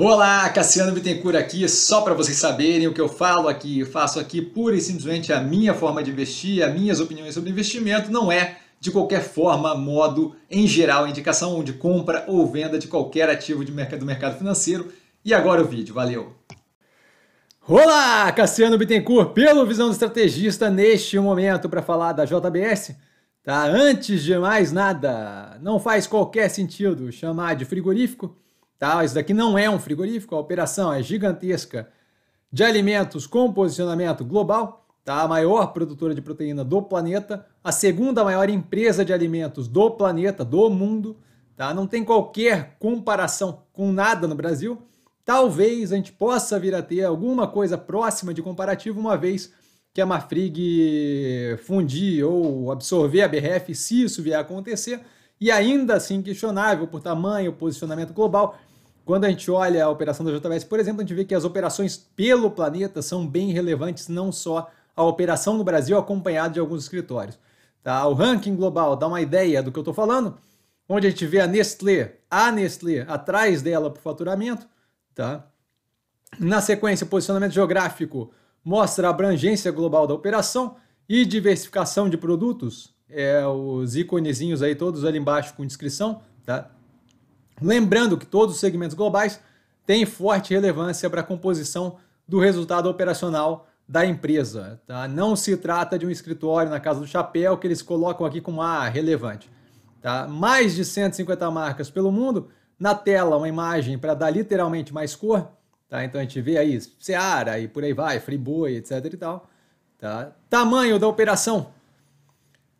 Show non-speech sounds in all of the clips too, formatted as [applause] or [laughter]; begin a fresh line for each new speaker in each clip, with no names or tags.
Olá, Cassiano Bittencourt aqui, só para vocês saberem o que eu falo aqui, eu faço aqui pura e simplesmente a minha forma de investir, as minhas opiniões sobre investimento, não é de qualquer forma, modo, em geral, indicação de compra ou venda de qualquer ativo de mercado, do mercado financeiro. E agora o vídeo, valeu! Olá, Cassiano Bittencourt, pelo Visão do Estrategista, neste momento para falar da JBS. Tá? Antes de mais nada, não faz qualquer sentido chamar de frigorífico Tá? Isso daqui não é um frigorífico, a operação é gigantesca de alimentos com posicionamento global, tá? a maior produtora de proteína do planeta, a segunda maior empresa de alimentos do planeta, do mundo. Tá? Não tem qualquer comparação com nada no Brasil. Talvez a gente possa vir a ter alguma coisa próxima de comparativo, uma vez que a Mafrig fundir ou absorver a BRF, se isso vier a acontecer, e ainda assim questionável por tamanho, posicionamento global, quando a gente olha a operação da JBS, por exemplo, a gente vê que as operações pelo planeta são bem relevantes, não só a operação no Brasil acompanhada de alguns escritórios. Tá? O ranking global dá uma ideia do que eu estou falando, onde a gente vê a Nestlé, a Nestlé atrás dela para o faturamento. Tá? Na sequência, posicionamento geográfico mostra a abrangência global da operação e diversificação de produtos, é, os íconezinhos aí todos ali embaixo com descrição, tá? Lembrando que todos os segmentos globais têm forte relevância para a composição do resultado operacional da empresa. Tá? Não se trata de um escritório na Casa do Chapéu que eles colocam aqui como ah, relevante. Tá? Mais de 150 marcas pelo mundo. Na tela, uma imagem para dar literalmente mais cor. Tá? Então a gente vê aí Seara e por aí vai, Friboi, etc. e tal. Tá? Tamanho da operação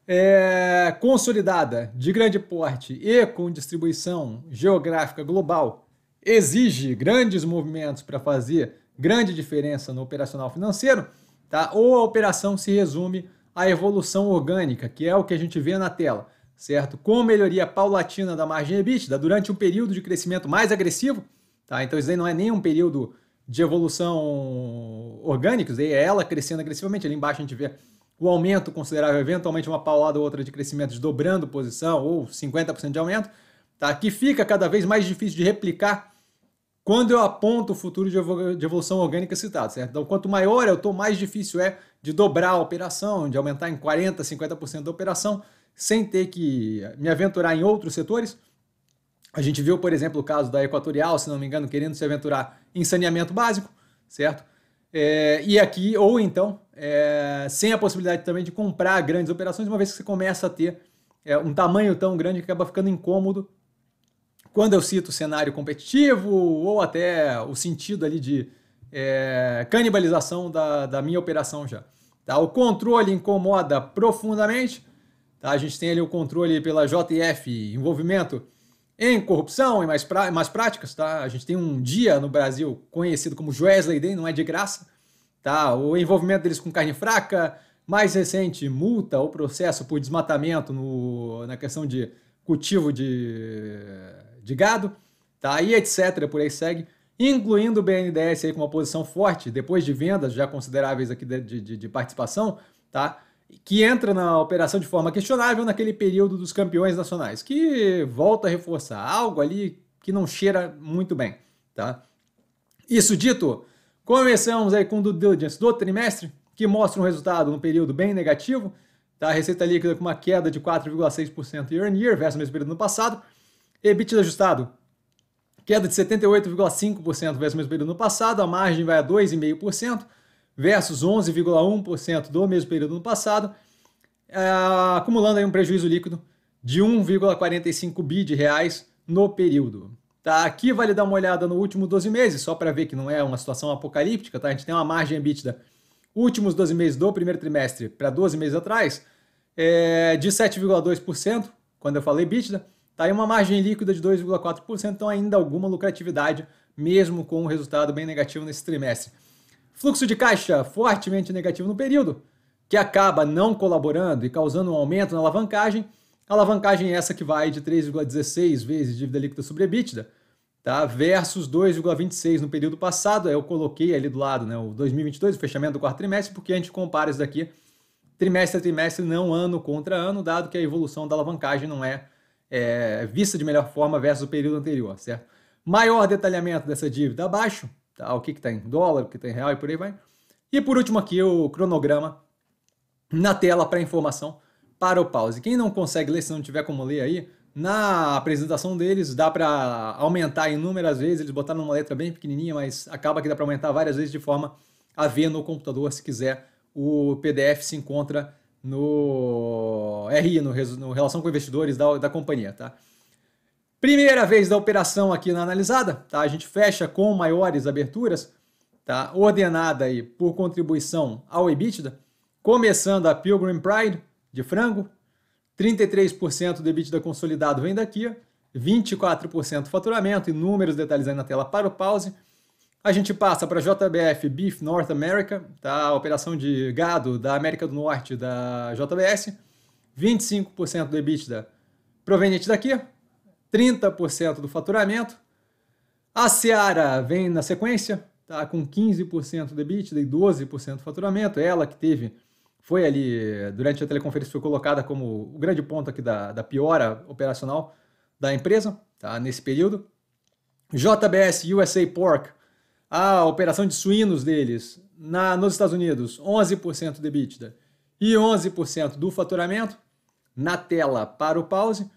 é, consolidada, de grande porte e com distribuição geográfica global, exige grandes movimentos para fazer grande diferença no operacional financeiro, tá? ou a operação se resume à evolução orgânica, que é o que a gente vê na tela, certo? Com melhoria paulatina da margem EBITDA durante um período de crescimento mais agressivo, tá? então isso aí não é nem um período de evolução orgânica, isso aí é ela crescendo agressivamente, ali embaixo a gente vê o aumento considerável, eventualmente uma paulada ou outra de crescimento desdobrando posição, ou 50% de aumento, tá? que fica cada vez mais difícil de replicar quando eu aponto o futuro de evolução orgânica citado, certo? Então, quanto maior eu estou, mais difícil é de dobrar a operação, de aumentar em 40%, 50% da operação, sem ter que me aventurar em outros setores. A gente viu, por exemplo, o caso da Equatorial, se não me engano, querendo se aventurar em saneamento básico, certo? É, e aqui, ou então, é, sem a possibilidade também de comprar grandes operações, uma vez que você começa a ter é, um tamanho tão grande que acaba ficando incômodo. Quando eu cito cenário competitivo, ou até o sentido ali de é, canibalização da, da minha operação já. Tá? O controle incomoda profundamente. Tá? A gente tem ali o controle pela JF, envolvimento em corrupção, e mais, pra, mais práticas, tá? A gente tem um dia no Brasil conhecido como Joesley Day, não é de graça, tá? O envolvimento deles com carne fraca, mais recente, multa ou processo por desmatamento no, na questão de cultivo de, de gado, tá? E etc, por aí segue, incluindo o BNDES aí com uma posição forte, depois de vendas já consideráveis aqui de, de, de participação, tá? que entra na operação de forma questionável naquele período dos campeões nacionais, que volta a reforçar algo ali que não cheira muito bem, tá? Isso dito, começamos aí com o due diligence do trimestre, que mostra um resultado num período bem negativo, tá? A receita líquida com uma queda de 4,6% year on year versus o mesmo período no passado, EBITDA ajustado queda de 78,5% versus o mesmo período no passado, a margem vai a 2,5%, versus 11,1% do mesmo período no passado, é, acumulando aí um prejuízo líquido de 1,45 bi de reais no período. Tá, aqui vale dar uma olhada no último 12 meses, só para ver que não é uma situação apocalíptica, tá? A gente tem uma margem bítida últimos 12 meses do primeiro trimestre para 12 meses atrás é de 7,2%, quando eu falei bítida, tá aí uma margem líquida de 2,4%, então ainda alguma lucratividade mesmo com um resultado bem negativo nesse trimestre. Fluxo de caixa fortemente negativo no período, que acaba não colaborando e causando um aumento na alavancagem. A alavancagem é essa que vai de 3,16 vezes dívida líquida sobre EBITDA, tá? versus 2,26 no período passado. Eu coloquei ali do lado né, o 2022, o fechamento do quarto trimestre, porque a gente compara isso daqui trimestre a trimestre, não ano contra ano, dado que a evolução da alavancagem não é, é vista de melhor forma versus o período anterior, certo? Maior detalhamento dessa dívida abaixo, tá, o que, que em dólar, o que tem tá real e por aí vai. E por último aqui o cronograma na tela para informação para o pause. Quem não consegue ler, se não tiver como ler aí, na apresentação deles dá para aumentar inúmeras vezes, eles botaram uma letra bem pequenininha, mas acaba que dá para aumentar várias vezes de forma a ver no computador se quiser. O PDF se encontra no RI, no, no Relação com Investidores da, da companhia, tá? Primeira vez da operação aqui na analisada, tá? A gente fecha com maiores aberturas, tá? Ordenada aí por contribuição ao EBITDA, começando a Pilgrim Pride de frango, 33% do EBITDA consolidado vem daqui, 24% faturamento e números detalhes aí na tela para o pause. A gente passa para JBF Beef North America, tá? A operação de gado da América do Norte da JBS, 25% do EBITDA proveniente daqui, 30% do faturamento. A Seara vem na sequência, tá com 15% de EBITDA e 12% do faturamento. Ela que teve, foi ali, durante a teleconferência, foi colocada como o grande ponto aqui da, da piora operacional da empresa, tá? Nesse período. JBS USA Pork, a operação de suínos deles na, nos Estados Unidos, 11% de EBITDA e 11% do faturamento. Na tela para o pause.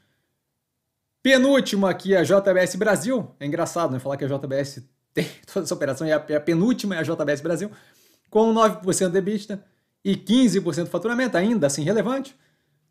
Penúltima aqui é a JBS Brasil. É engraçado, né? Falar que a JBS [laughs] tem toda essa operação e é a, é a penúltima é a JBS Brasil, com 9% de EBITDA e 15% de faturamento, ainda assim relevante.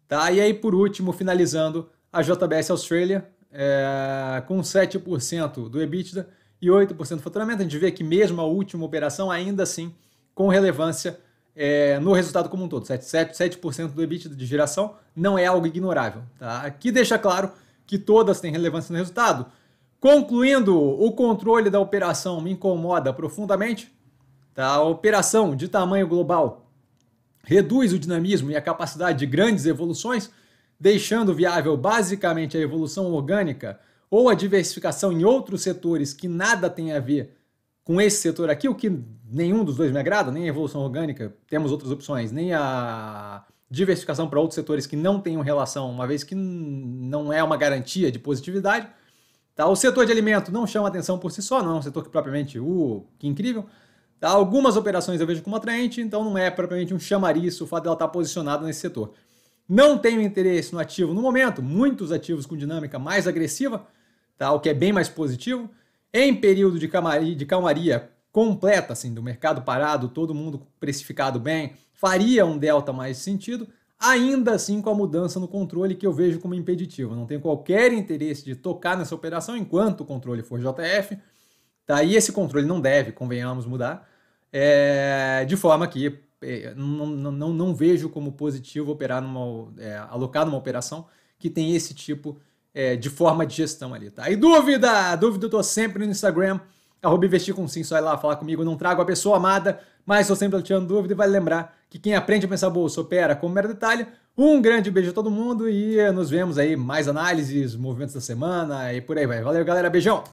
Tá? E aí, por último, finalizando, a JBS Australia, é, com 7% do EBITDA e 8% do faturamento. A gente vê que mesmo a última operação, ainda assim, com relevância é, no resultado como um todo. 7%, 7, 7 do EBITDA de geração não é algo ignorável. Tá? Aqui deixa claro que todas têm relevância no resultado. Concluindo, o controle da operação me incomoda profundamente. Tá? A operação de tamanho global reduz o dinamismo e a capacidade de grandes evoluções, deixando viável basicamente a evolução orgânica ou a diversificação em outros setores que nada tem a ver com esse setor aqui, o que nenhum dos dois me agrada, nem a evolução orgânica, temos outras opções, nem a diversificação para outros setores que não tenham relação, uma vez que não é uma garantia de positividade. Tá? O setor de alimento não chama atenção por si só, não é um setor que propriamente, uh, que incrível. Tá? Algumas operações eu vejo como atraente, então não é propriamente um chamariz o fato dela estar tá posicionada nesse setor. Não tenho interesse no ativo no momento, muitos ativos com dinâmica mais agressiva, tá? o que é bem mais positivo. Em período de calmaria completa, assim, do mercado parado, todo mundo precificado bem, faria um delta mais sentido, ainda assim com a mudança no controle que eu vejo como impeditivo Não tenho qualquer interesse de tocar nessa operação enquanto o controle for JF, tá? E esse controle não deve, convenhamos, mudar, é, de forma que é, não, não, não, vejo como positivo operar numa, é, alocar numa operação que tem esse tipo é, de forma de gestão ali, tá? E dúvida? Dúvida eu tô sempre no Instagram, arroba investir com sim, só ir lá falar comigo. não trago a pessoa amada, mas estou sempre tirando dúvida e vale lembrar que quem aprende a pensar bolsa opera como mero detalhe. Um grande beijo a todo mundo e nos vemos aí mais análises, movimentos da semana e por aí vai. Valeu, galera. Beijão!